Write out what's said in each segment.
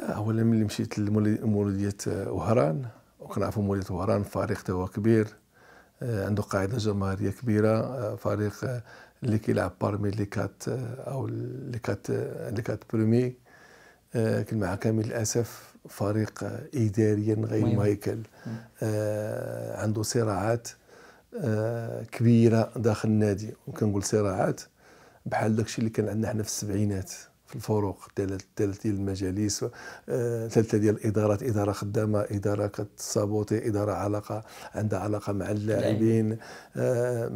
اولا ملي مشيت لمولوديه وهران وكنعرفوا مولوديه وهران فريق توا كبير آه، عنده قاعده جماهيريه كبيره آه، فريق آه، اللي كيلعب بارمي لي كات او لي كات لي كات برومي كان مع كامل الاسف فريق اداريا غير مايكل عنده صراعات كبيره داخل النادي وكنقول صراعات بحال داكشي اللي كان عندنا حنا في السبعينات الفروق ديال ديال المجالس ثلاثه ديال الادارات اداره خدامه اداره كتصابوتي اداره علاقه عندها علاقه مع اللاعبين آه،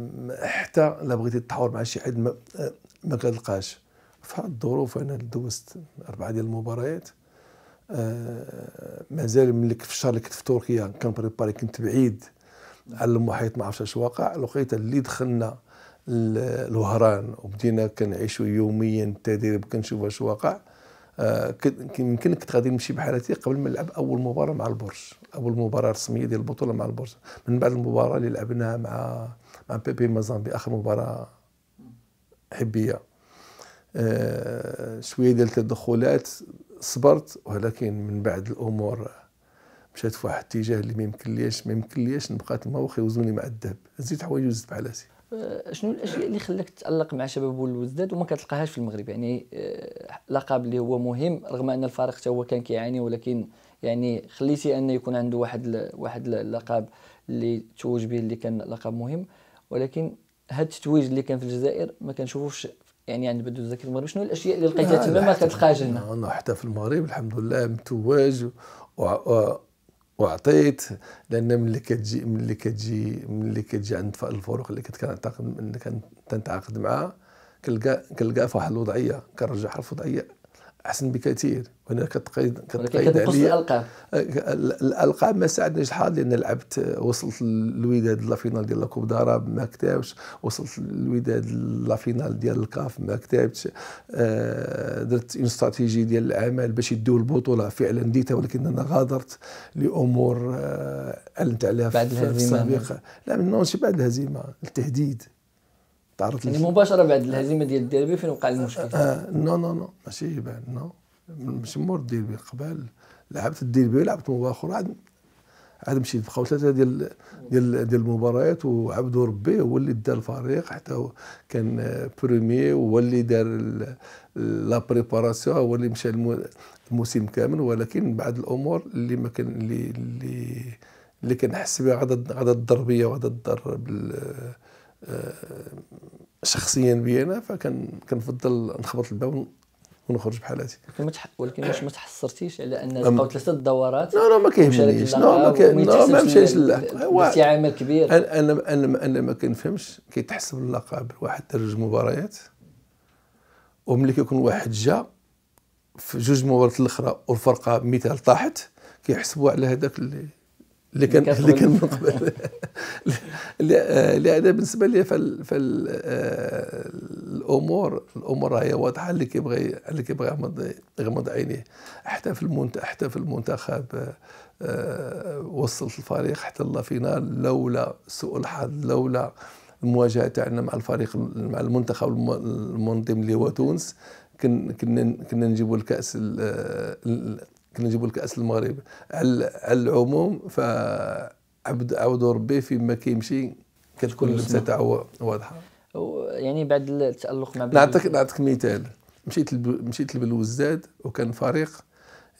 حتى لا بغيتي تحاور مع شي حد ما, آه، ما كتلقاش في الظروف انا دوزت اربعه ديال المباريات آه، مازال ملي في الشهر اللي كنت في تركيا كنبريباري كنت بعيد على المحيط ما عرفتش اش واقع لقيت اللي دخلنا الوهران وبدينا كنعيشوا يوميا التدريب كنشوف اش واقع آه يمكن كنت غادي نمشي بحالتي قبل ما نلعب اول مباراه مع البرج اول مباراه رسميه ديال البطوله مع البرج من بعد المباراه اللي لعبناها مع مع بيبي مازامبي اخر مباراه حبيه آه شويه ديال التدخلات صبرت ولكن من بعد الامور مشات في واحد الاتجاه اللي ما يمكن ليش ما يمكن ليش نبقى تما وخا يوزوني مع الذهب زيد حوايج وزدت بحالاتي آه، شنو الاشياء اللي خلاك تتالق مع شباب والوزداد وما كتلقاهاش في المغرب يعني آه، لقب اللي هو مهم رغم ان الفريق حتى هو كان كيعاني ولكن يعني خليتي انه يكون عنده واحد ل... واحد اللقب اللي توج به اللي كان لقب مهم ولكن هذا التتويج اللي كان في الجزائر ما كنشوفوش يعني عند بدو الزكي في المغرب شنو الاشياء اللي لقيتها تما ما كتلقاهاش هنا حتى في المغرب الحمد لله متواج و... و... وعطيت لان ملي كتجي ملي كتجي ملي كتجي عند الفرق اللي كنت كنعتقد كنت تنتعاقد معاها كنلقى كنلقى في واحد الوضعيه كنرجعها للوضعيه احسن بكثير وانا كتقيد كتقيد عليا الالقاب ما ساعدنيش الحال لان لعبت وصلت للوداد لا فينال ديال لاكوب داراب ما كتبتش وصلت للوداد لا فينال ديال الكاف ما كتبتش آه، درت اون استراتيجي ديال العمل باش يديو البطوله فعلا ديتها ولكن انا غادرت لامور آه، علمت عليها بعد الهزيمه السابقه لا من بعد الهزيمه التهديد تعرضت يعني مباشره بعد آه. الهزيمه ديال الديربي فين وقع المشكل آه نو نو نو ماشي بعد نو مش مور الديربي قبل لعبت الديربي لعبت مباراه اخرى عاد عاد مشيت بقاو ثلاثه ديال ديال ديال المباريات وعبد ربي هو اللي دار الفريق حتى كان برومي هو اللي دار لا بريباراسيون هو اللي مشى الموسم كامل ولكن بعض الامور اللي ما كان اللي اللي اللي كنحس بها غادا غادا بيا وغادا بال شخصيا بي انا فكان كنفضل نخبط الباب ونخرج بحالاتي ولكن واش ما تحسرتيش على ان بقاو ثلاثه الدورات لا لا ما كيهمنيش لا ما ما مشاش للعقل عامل كبير انا انا انا, أنا ما كنفهمش كيتحسب اللقب واحد دار جوج مباريات وملي كيكون واحد جا في جوج مباريات الاخرى والفرقه مثال طاحت كيحسبوا على هذاك اللي اللي كان اللي كان من قبل آه، لان بالنسبه لي فال فالامور آه، الامور هي واضحه اللي كيبغي اللي كيبغي يغمض يغمض عينيه حتى في المنتخب حتى في المنتخب آه، وصلت الفريق حتى فينا لولا سوء الحظ لولا المواجهه تاعنا مع الفريق مع المنتخب المنظم اللي هو تونس كنا كنا نجيبوا الكاس كنا نجيبوا الكاس المغرب على العموم عبد عود ربي فيما كيمشي كتكون اللمسه تاعو واضحه يعني بعد التالق مع نعطيك نعطيك مثال مشيت لب... مشيت للوزاد وكان فريق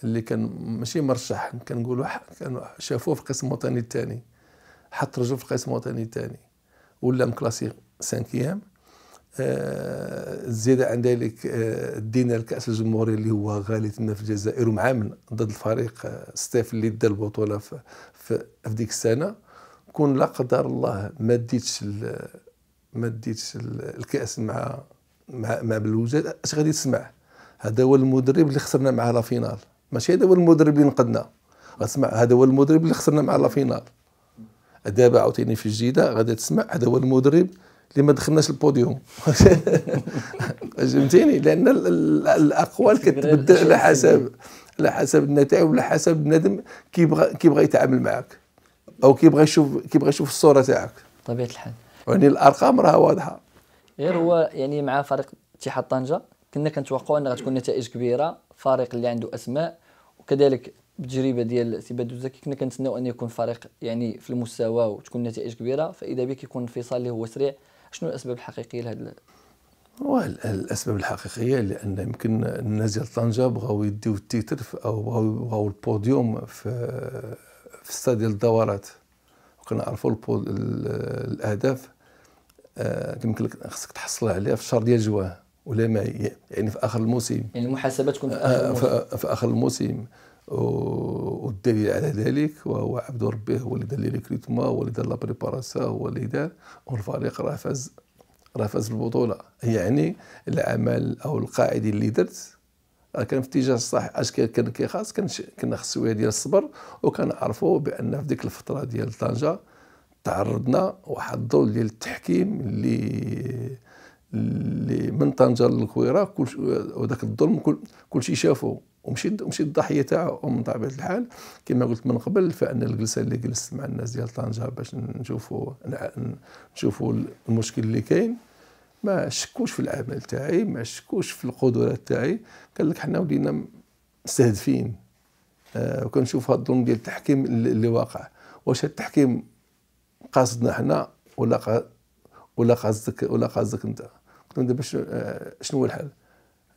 اللي كان ماشي مرشح كنقولوا كانوا شافوه في القسم الوطني الثاني حط رجل في القسم الوطني الثاني ولا مكلاسي سانكيام آه، زيادة عن ذلك آه، دينا الكأس الجمهوري اللي هو غالي لنا في الجزائر ومعامل من ضد الفريق آه، ستيف اللي دا البطولة في, في, ديك السنة كون لا قدر الله ما ديتش ما ديتش الكأس مع مع مع بلوجات اش غادي تسمع هذا هو المدرب اللي خسرنا معاه لا فينال ماشي هذا هو المدرب اللي نقدنا غتسمع هذا هو المدرب اللي خسرنا معاه لا فينال دابا عاوتاني في الجيده غادي تسمع هذا هو المدرب اللي ما دخلناش البوديوم فهمتيني لان الاقوال كتبدل على حسب على حسب النتائج وعلى حسب بنادم كيبغى كيبغى يتعامل معك او كيبغى يشوف كيبغى يشوف الصوره تاعك طبيعه الحال يعني الارقام راه واضحه غير هو يعني مع فريق اتحاد طنجه كنا كنتوقعوا ان غتكون نتائج كبيره فريق اللي عنده اسماء وكذلك بالتجربه ديال سي بدو الزكي كنا كنتسناو ان يكون فريق يعني في المستوى وتكون نتائج كبيره فاذا بك يكون انفصال اللي هو سريع شنو الاسباب الحقيقيه لهذا الاسباب الحقيقيه لان يمكن الناس ديال طنجه بغاو يديو التيتر او بغاو البوديوم في في الستا ديال الدورات وكنعرفوا الاهداف آه، يمكن لك خصك تحصل عليها في الشهر ديال جواه ولا ما يعني في اخر الموسم يعني المحاسبه تكون في اخر آه، الموسم, في آخر الموسم. والدليل على ذلك وهو عبد ربه هو اللي دار لي ريكروتمون هو اللي دار لا بريباراسيون هو اللي دار والفريق راه فاز راه فاز بالبطوله يعني العمل او القاعده اللي درت كان في الاتجاه الصح اش كان كيخاص كنا شويه ديال الصبر وكنعرفوا بان في ديك الفتره ديال طنجه تعرضنا واحد الظل ديال التحكيم اللي اللي من طنجه للكويره كل وذاك الظلم كل, كل شيء شافوه ومشيت مشيت الضحيه تاعو ومن طبيعه الحال كما قلت من قبل فان الجلسه اللي جلست مع الناس ديال طنجه باش نشوفوا نشوفوا المشكل اللي كاين ما شكوش في العمل تاعي ما شكوش في القدرات تاعي قال لك حنا ولينا مستهدفين آه وكنشوف هاد الظلم ديال التحكيم اللي واقع واش هاد التحكيم قاصدنا حنا ولا ولا قصدك ولا قصدك انت قلت له دابا آه، شنو هو الحل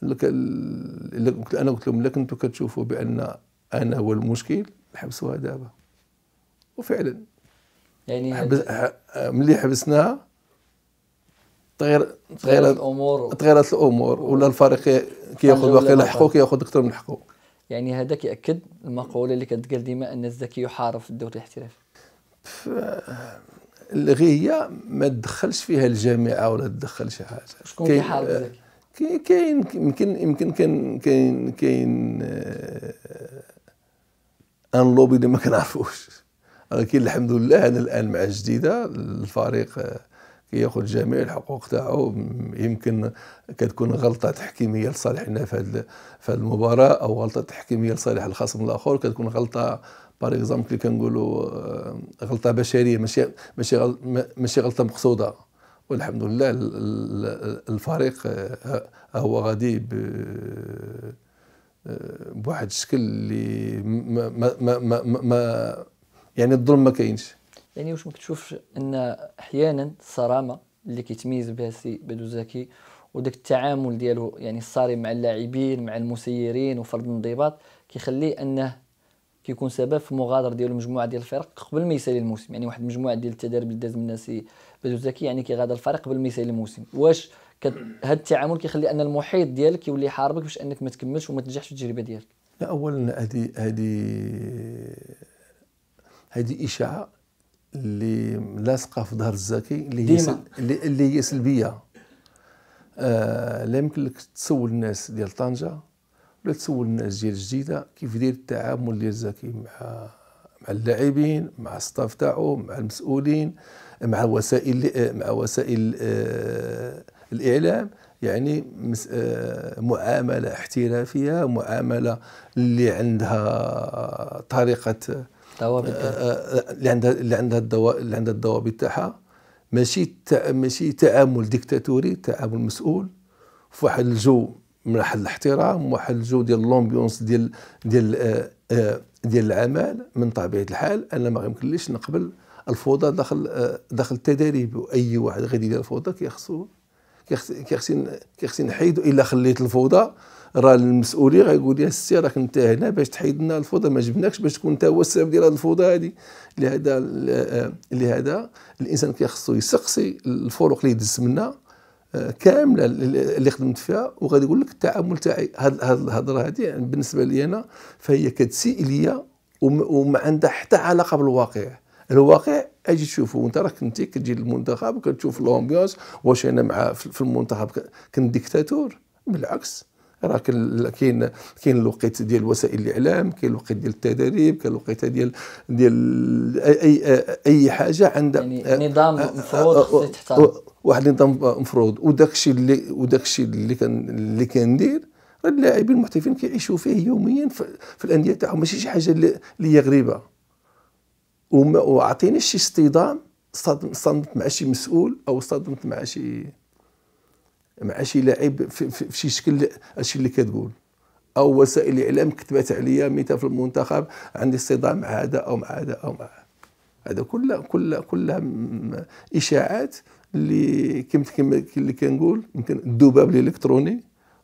انا قلت لهم الا كنتو كتشوفوا بان انا هو المشكل حبسوها دابا وفعلا يعني حبس ملي حبسناها تغير تغيرت الامور تغيرت الامور ولا الفريق كياخذ واقيلا حقه كياخذ اكثر من حقه يعني هذا كياكد المقوله اللي كتقال ديما ان الذكي يحارب في الدوري الاحترافي اللي هي ما تدخلش فيها الجامعه ولا تدخل شي حاجه شكون كيحارب الذكي كاين يمكن يمكن كان كاين كاين آه، ان لوبي اللي ما كنعرفوش ولكن أه، الحمد لله انا الان مع الجديده الفريق آه، كياخذ جميع الحقوق تاعو يمكن كتكون غلطه تحكيميه لصالحنا في هذه في المباراه او غلطه تحكيميه لصالح الخصم الاخر كتكون غلطه باغ اكزومبل كنقولوا غلطه بشريه ماشي ماشي غلطه مقصوده والحمد لله الفريق هو غادي بواحد الشكل اللي ما ما ما ما يعني الظلم ما كاينش يعني واش ما كتشوفش ان احيانا الصرامه اللي كيتميز بها السي بدو زكي وداك التعامل ديالو يعني الصارم مع اللاعبين مع المسيرين وفرض الانضباط كيخليه انه كيكون سبب في مغادره ديالو مجموعه ديال الفرق قبل ما يسالي الموسم يعني واحد المجموعه ديال التدريب اللي داز منها سي بدو ذكي يعني كي غادر الفريق بالمثال الموسم واش هذا التعامل كيخلي ان المحيط ديالك يولي حاربك باش انك ما تكملش وما تنجحش في التجربه ديالك لا اولا هذه هذه هذه اشاعه اللي لاصقه في ظهر الزكي اللي هي سل... اللي هي سلبيه آه لا يمكن لك تسول الناس ديال طنجه ولا تسول الناس ديال جديده كيف داير التعامل ديال الزكي مع مع اللاعبين مع الستاف تاعو مع المسؤولين مع وسائل مع وسائل آه، الاعلام يعني آه، معامله احترافيه معامله اللي عندها طريقه آه، اللي عندها اللي عندها اللي عندها الضوابط تاعها ماشي ماشي تعامل ديكتاتوري تعامل مسؤول في واحد الجو من واحد الاحترام واحد الجو ديال لومبيونس ديال ديال ديال العمل من طبيعه الحال انا ما يمكنليش نقبل الفوضى داخل داخل التدريب واي واحد غادي يدير الفوضى كيخصو كيخصين كيخصين نحيدو الا خليت الفوضى راه المسؤولي غيقول لي السي راك انت هنا باش تحيد لنا الفوضى ما جبناكش باش تكون انت هو السبب ديال هذه الفوضى هذه لهذا لهذا الانسان كيخصو يسقسي الفروق اللي يدز منها كامله اللي خدمت فيها وغادي يقول لك التعامل تاعي هاد الهضره هذه يعني بالنسبه لي انا فهي كتسيء ليا وما عندها حتى علاقه بالواقع الواقع اجي تشوفه وانت راك كنتي كتجي للمنتخب وكتشوف الامبيونس واش انا مع في المنتخب كنت ديكتاتور بالعكس راه كاين كاين الوقت ديال وسائل الاعلام كاين الوقت ديال التدريب كاين الوقت ديال ديال اي اي حاجه عندها يعني نظام مفروض واحد النظام مفروض وداك الشيء اللي وداك الشيء اللي كان اللي كندير اللاعبين المحترفين كيعيشوا فيه يوميا في, في الانديه تاعهم ماشي شي حاجه اللي هي غريبه وما عطيناش شي اصطدام صدمت مع شي مسؤول او صدمت مع شي مع شي لاعب في, في شي شكل هادشي اللي كتقول او وسائل الاعلام كتبات عليا ميتا في المنتخب عندي صدام مع هذا او مع هذا او مع هذا كلها كلها كلها اشاعات اللي كما اللي كنقول يمكن الذباب الالكتروني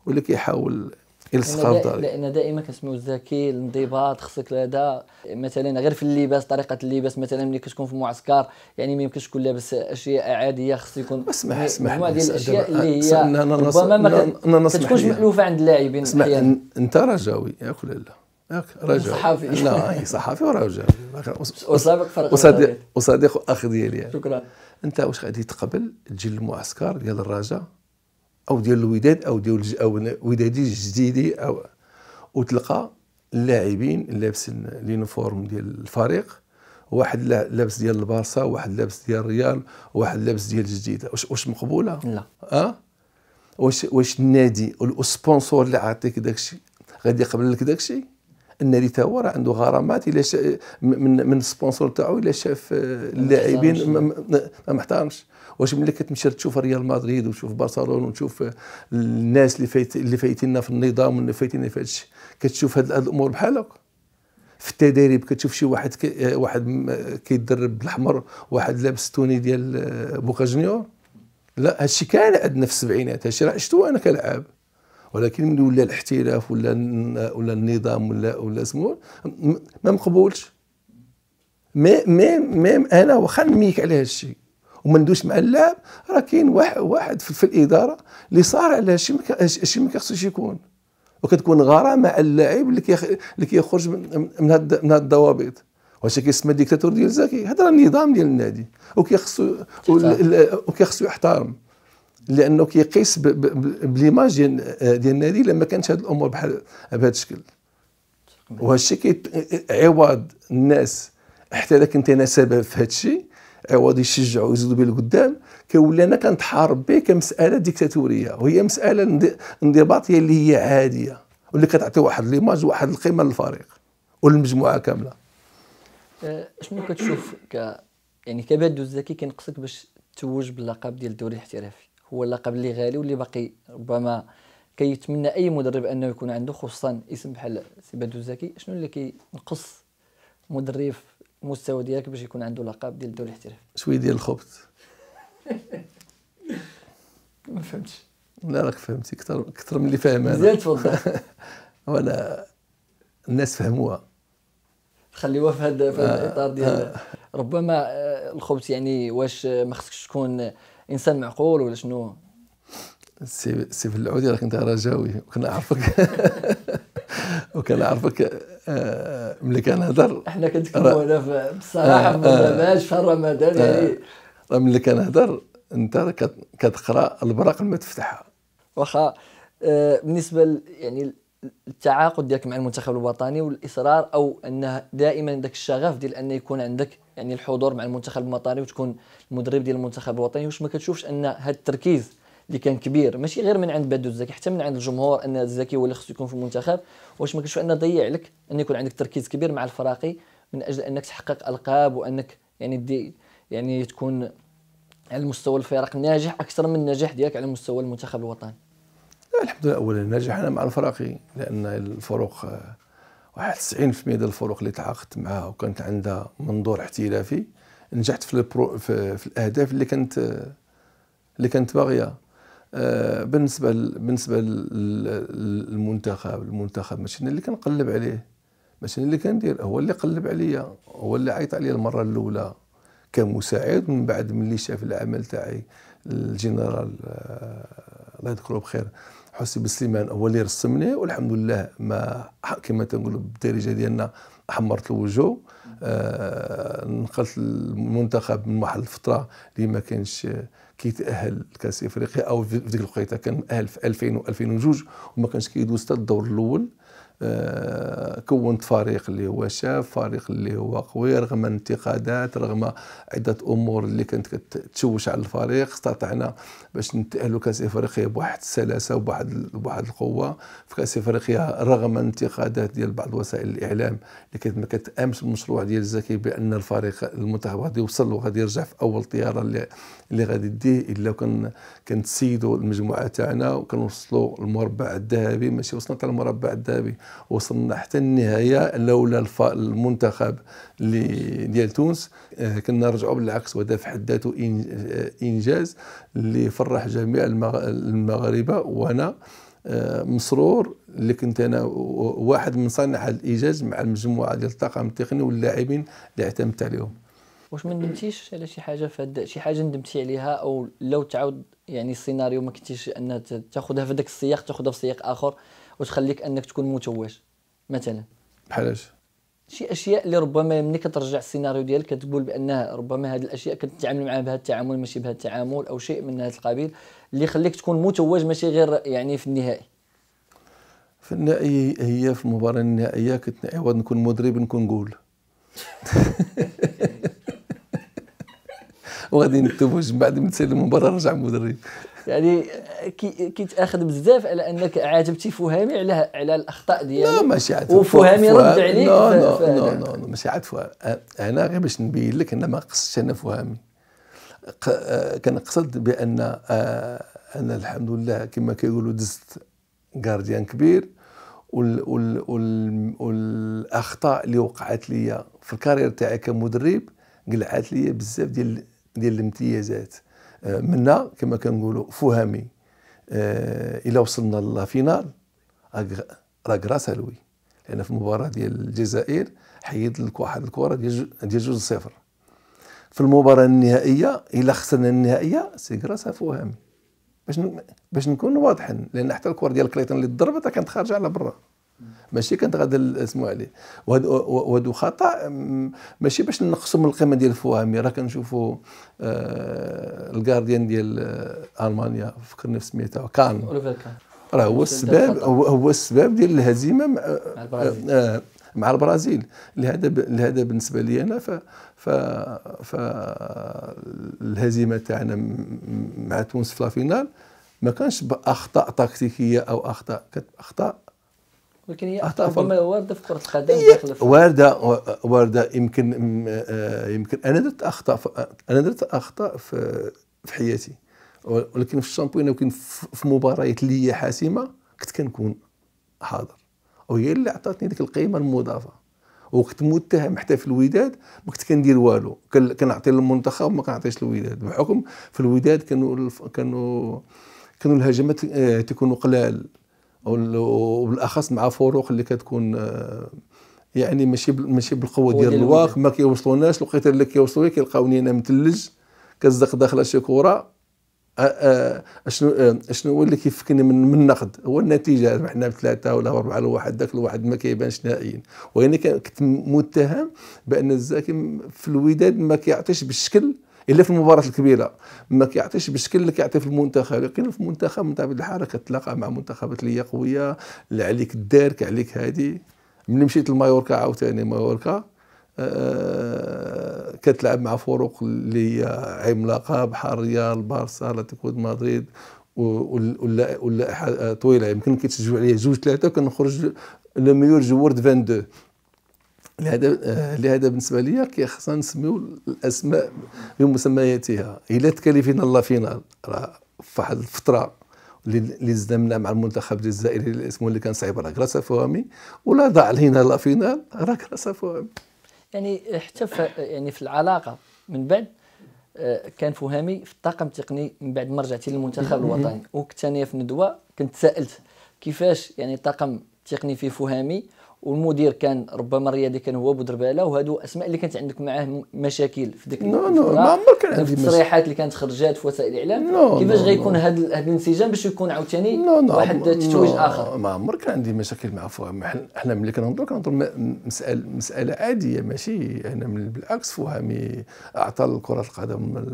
واللي كيحاول السخاف دائما لان دائما كنسميو الذكي الانضباط خصك هذا مثلا غير في اللباس طريقه اللباس مثلا ملي كتكون في معسكر يعني ما يمكنش تكون لابس اشياء عاديه خص يكون اسمح اسمح هما ديال الاشياء اللي هي ربما ما كتكونش مالوفه عند اللاعبين احيانا انت رجاوي ياك ولا لا؟ ياك رجاوي صحافي لا صحافي ورجاوي وسابق فرق وصديق وصديق اخ ديالي يعني. شكرا انت واش غادي تقبل تجي للمعسكر ديال الرجاء او ديال الوداد او ديال او ودادي الجديدي او وتلقى اللاعبين لابسين لينفورم ديال الفريق واحد لابس ديال البارسا واحد لابس ديال الريال واحد لابس ديال الجديده واش واش مقبوله لا اه واش واش النادي والسبونسور اللي عاطيك داكشي غادي يقبل لك داكشي ان ريتا هو راه عنده غرامات الا من من السبونسور تاعو الا شاف اللاعبين ما محترمش واش ملي كتمشي تشوف ريال مدريد وتشوف برشلونه وتشوف الناس اللي فايت اللي فايتيننا في النظام واللي فايتيننا في هادشي كتشوف هاد الامور بحال في التدريب كتشوف شي واحد كي واحد كيدرب بالاحمر واحد لابس توني ديال آه، بوكا جونيور لا هادشي كان عندنا في السبعينات هادشي راه شفتو انا كلاعب ولكن ملي ولا الاحتراف ولا ولا النظام ولا ولا سمو ما مقبولش مي مي ميم انا واخا نميك على هذا الشيء وما ندوش مع اللاعب راه كاين واحد واحد في, الاداره اللي صار على هادشي الشيء ما خصوش يكون وكتكون غرامه على اللاعب اللي اللي كيخرج من هاد من هاد الضوابط واش كيسمى ديكتاتور ديال زكي هذا راه النظام ديال النادي وكيخصو وكيخصو يحترم لانه كيقيس بليماج ديال النادي لما كانت هذه الامور بحال بهذا الشكل وهذا الشيء عوض الناس حتى اذا كنت انا سبب في هذا الشيء عوض يشجعوا ويزيدوا به لقدام كنولي انا كنتحارب به كمساله ديكتاتوريه وهي مساله انضباطيه اللي هي عاديه واللي كتعطي واحد ليماج واحد القيمه للفريق وللمجموعه كامله أه، شنو كتشوف ك يعني كبدو الزكي كينقصك باش تتوج باللقب ديال الدوري الاحترافي هو اللقب اللي غالي واللي باقي ربما كيتمنى اي مدرب انه يكون عنده خصوصا اسم بحال سي بدو زكي شنو اللي كينقص مدرب المستوى ديالك باش يكون عنده لقب ديال الدوري الاحترافي شويه ديال الخبز ما فهمتش لا راك فهمتي اكثر اكثر من اللي فاهم انا مزيان تفضل ولا الناس فهموها خليوها في هذا آه، الاطار ديال آه. ربما آه، الخبز يعني واش ما خصكش تكون انسان معقول ولا شنو سي سي في العودي راك انت رجاوي وكنعرفك وكنعرفك آه، ملي كنهضر احنا كنتكلموا هنا بصراحه آه، آه، في البرنامج في رمضان يعني راه ملي كنهضر انت كتقرا البراق تفتحها واخا بالنسبه يعني التعاقد ديالك مع المنتخب الوطني والاصرار او انه دائما ذاك الشغف ديال ان يكون عندك يعني الحضور مع المنتخب الوطني وتكون المدرب ديال المنتخب الوطني واش ما كتشوفش ان هذا التركيز اللي كان كبير ماشي غير من عند بدو الزكي حتى من عند الجمهور ان الزكي هو اللي خصو يكون في المنتخب واش ما كتشوف انه ضيع لك ان يكون عندك تركيز كبير مع الفراقي من اجل انك تحقق القاب وانك يعني دي يعني تكون على مستوى الفرق ناجح اكثر من النجاح ديالك على مستوى المنتخب الوطني الحمد لله اولا ناجح انا مع الفراقي لان الفروق آه، واحد 90% ديال الفروق اللي تعاقدت معها وكانت عندها منظور احترافي نجحت في البرو في, في الاهداف اللي كانت آه، اللي كانت باغيه آه، بالنسبه بالنسبه للمنتخب المنتخب ماشي انا اللي كنقلب عليه ماشي انا اللي كندير هو اللي قلب عليا هو اللي عيط عليا المره الاولى كمساعد من بعد ملي شاف العمل تاعي الجنرال الله يذكره بخير حسي بن سليمان هو اللي رسمني والحمد لله ما كما تنقولوا بالدارجه ديالنا حمرت الوجه آه نقلت المنتخب من واحد الفتره اللي ما كانش كيتاهل لكاس افريقيا او في ديك الوقيته كان مأهل في 2000 و2002 وما كانش كيدوز حتى الدور الاول آه، كونت فريق اللي هو شاف فريق اللي هو قوي رغم الانتقادات رغم عده امور اللي كانت كتشوش على الفريق استطعنا باش نتاهلوا كاس افريقيا بواحد السلاسه وبواحد بواحد القوه في كاس افريقيا رغم الانتقادات ديال بعض وسائل الاعلام اللي كانت ما كتامنش المشروع ديال زكي بان الفريق المنتخب غادي يوصل وغادي يرجع في اول طياره اللي اللي غادي ديه الا كان كنتسيدوا المجموعه تاعنا وكنوصلوا المربع الذهبي ماشي وصلنا حتى المربع الذهبي وصلنا حتى النهايه لولا المنتخب ديال تونس آه، كنا نرجعوا بالعكس وهذا في حد ذاته آه، انجاز اللي فرح جميع المغاربه وانا آه، مسرور اللي كنت انا واحد من صانع الايجاز مع المجموعه ديال الطاقم التقني واللاعبين اللي اعتمدت عليهم واش ما ندمتيش على شي حاجه في شي حاجه ندمتي عليها او لو تعاود يعني السيناريو ما كنتيش ان تاخذها في ذاك السياق تاخذها في سياق اخر وتخليك انك تكون متوج مثلا بحال شي اشياء اللي ربما ملي كترجع السيناريو ديالك كتقول بان ربما هذه الاشياء كتتعامل معها بهذا التعامل ماشي بهذا التعامل او شيء من هذا القبيل اللي يخليك تكون متوج ماشي غير يعني في النهائي في النهائي هي في المباراه النهائيه كنت عوض نكون مدرب نكون جول وغادي نتوج بعد ما تسير المباراه نرجع مدرب يعني كيتاخذ بزاف على انك عاتبتي فهامي على على الاخطاء ديالو لا ماشي عاد وفهامي رد عليك نو نو نو نو ماشي عاد انا غير باش نبين لك انا ما قصدتش انا فهامي آه، كنقصد بان آه، انا الحمد لله كما كيقولوا دزت غارديان كبير وال وال وال والاخطاء اللي وقعت لي في الكارير تاعي كمدرب قلعت لي بزاف ديال ديال الامتيازات منا كما كنقولوا فهمي الى آه، وصلنا لا فينال راه غراس لوي لان في المباراه ديال الجزائر حيد لك واحد الكره ديال ديال جوج صفر في المباراه النهائيه الى خسرنا النهائيه سي غراس فهمي باش باش نكونوا واضحين لان حتى الكره ديال كريتون اللي ضربت كانت خارجه على برا ماشي كانت غادي اسمو عليه وهادو خطا ماشي باش نقصوا من القيمه ديال الفوهمي راه كنشوفوا آه الغارديان ديال آه، المانيا فكرني في سميتها كان راه هو السبب هو السبب ديال الهزيمه مع البرازيل آه, آه، مع البرازيل لهذا لهذا بالنسبه لي انا ف ف ف الهزيمه تاعنا مع تونس في لافينال ما كانش باخطاء تكتيكيه او اخطاء كانت اخطاء ولكن هي ربما وارده في كره القدم داخل وارده وارده يمكن يمكن انا درت اخطاء انا درت اخطاء في في حياتي ولكن في الشامبيون ولكن في مباريات اللي هي حاسمه كنت كنكون حاضر وهي اللي عطاتني ديك القيمه المضافه وكنت متهم حتى في الوداد ما كنت كندير والو كنعطي للمنتخب ما كنعطيش للوداد بحكم في الوداد كانوا كانوا كانوا الهجمات آه، تكون قلال وبالاخص مع فروق اللي كتكون آه، يعني ماشي ماشي بالقوه ديال الواق ما كيوصلوناش الوقيته اللي كيوصلوا لي كيلقاوني انا متلج كزق داخله شي كوره آه، آه، اشنو اشنو هو اللي كيفكني من من النقد هو النتيجه حنا بثلاثه ولا اربعه لواحد ذاك الواحد ما كيبانش نهائيا وهنا كنت متهم بان الزاكي في الوداد ما كيعطيش بالشكل الا في المباراه الكبيره ما كيعطيش بالشكل اللي كيعطي في المنتخب لكن في المنتخب من طبيعه الحال كتلاقى مع منتخبات اللي هي قويه اللي عليك الدارك عليك هادي ملي مشيت لمايوركا عاوتاني مايوركا آه كتلعب مع فرق اللي هي عملاقه بحال ريال بارسا لاتيكو مدريد ولا ولا آه، طويله يمكن كيتشجعوا عليه جوج ثلاثه كنخرج لو ميور جوار 22 لهذا آه، لهذا بالنسبه لي خصنا نسميو الاسماء بمسمياتها الى تكلفنا الله فينا راه فواحد الفتره اللي زدمنا مع المنتخب الجزائري الاسم اسمه اللي كان صعيب راه كراسا فوامي ولا ضاع لينا لا فينال راه كراسا فوامي يعني حتى يعني في العلاقه من بعد آه، كان فهامي في الطاقم التقني من بعد ما رجعتي للمنتخب الوطني وكنت في ندوه كنت سالت كيفاش يعني الطاقم التقني في فهامي والمدير كان ربما الرياضي كان هو بودرباله وهادو اسماء اللي كانت عندك معاه مشاكل في ديك نو نو ما عمر كان عندي التصريحات اللي كانت خرجات في وسائل الاعلام no, كيفاش no, غيكون no. هذا هذا الانسجام باش يكون عاوتاني no, no, واحد تتويج اخر ما عمر كان عندي مشاكل مع فهم احنا ملي كنهضروا كنهضروا مسألة مسألة عادية ماشي انا بالعكس فهمي اعطى لكرة القدم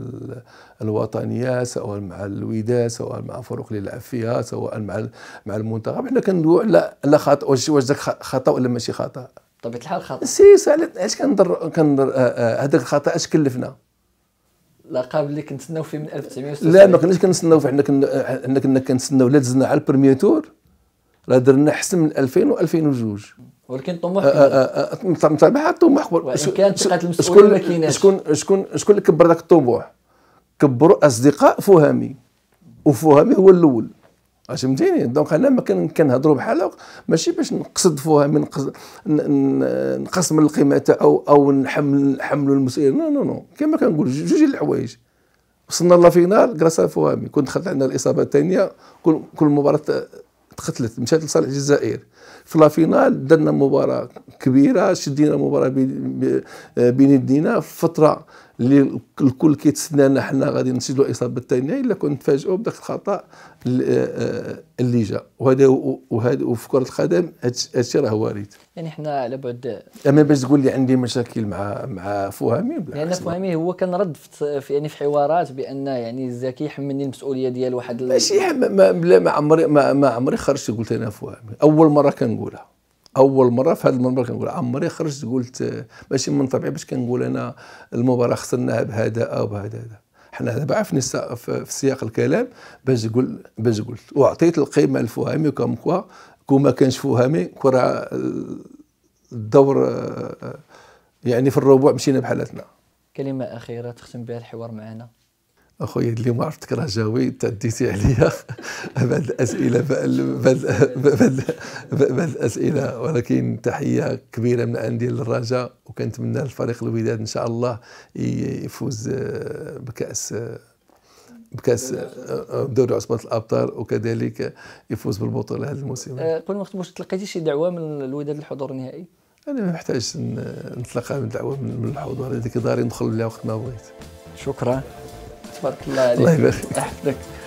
الوطنية سواء مع الوداد سواء مع الفرق اللي لعب فيها سواء مع مع المنتخب حنا كندويو على على خاطئ واش ذاك خطا ولا ماشي خطا بطبيعه الحال خطا سي سالت علاش كنضر كنضر آه، آه، هذاك الخطا اش كلفنا العقاب اللي كنتسناو فيه من 1996 لا ما كناش كنتسناو فيه حنا كنا آه، حنا كنا كنتسناو لا دزنا على البريمير تور راه درنا احسن من 2000 و2002 ولكن كبير طموح الطموح وان كانت ثقه المسؤول ما كايناش شكون شكون شكون اللي كبر ذاك الطموح كبروا اصدقاء فهامي وفهامي هو الاول فهمتيني دونك انا ما كنهضروا بحال ماشي باش نقصد فيها من قصد نقص من القيمه او او نحمل نحمل المسؤوليه نو نو نو كما كنقول جوج الحوايج وصلنا لا فينال غراسا فوامي كنت دخلت عندنا الاصابه الثانيه كل كل مباراه تقتلت مشات لصالح الجزائر في لا فينال درنا مباراه كبيره شدينا مباراه بين يدينا في فتره اللي الكل كيتسنانا حنا غادي نسجلوا الاصابه الثانيه الا كنت نتفاجئوا بداك الخطا آه، اللي جا وهذا وهذا وفي كره القدم هادشي راه وارد يعني حنا على بعد اما باش تقول لي عندي مشاكل مع مع فهمي لان يعني فهمي هو كان رد في يعني في حوارات بان يعني الزكي يحملني المسؤوليه ديال واحد ماشي ما عمري ما, ما عمري خرجت قلت انا فهمي اول مره كنقولها اول مره في هذا المباراه كنقول عمري خرجت قلت ماشي من طبيعي باش كنقول انا المباراه خسرناها بهذا او بهذا حنا دابا في سياق الكلام باش نقول باش قلت وعطيت القيمه الفهمي كوم كوا كون ما كانش فهمي كره الدور يعني في الربع مشينا بحالتنا كلمه اخيره تختم بها الحوار معنا اخويا اليوم عرفتك راه جاوي تعديتي عليا بعض الاسئله بعض الاسئله ولكن تحيه كبيره من عندي للرجاء وكنتمنى لفريق الوداد ان شاء الله يفوز آه، بكاس آه، بكاس آه، دوري عصبة الابطال وكذلك يفوز بالبطوله هذا الموسم قبل ما نختم واش تلقيتي شي دعوه من الوداد للحضور النهائي؟ انا ما محتاجش نتلقى من دعوه من الحضور هذيك داري ندخل لها وقت ما بغيت شكرا تبارك الله عليك الله يبارك يحفظك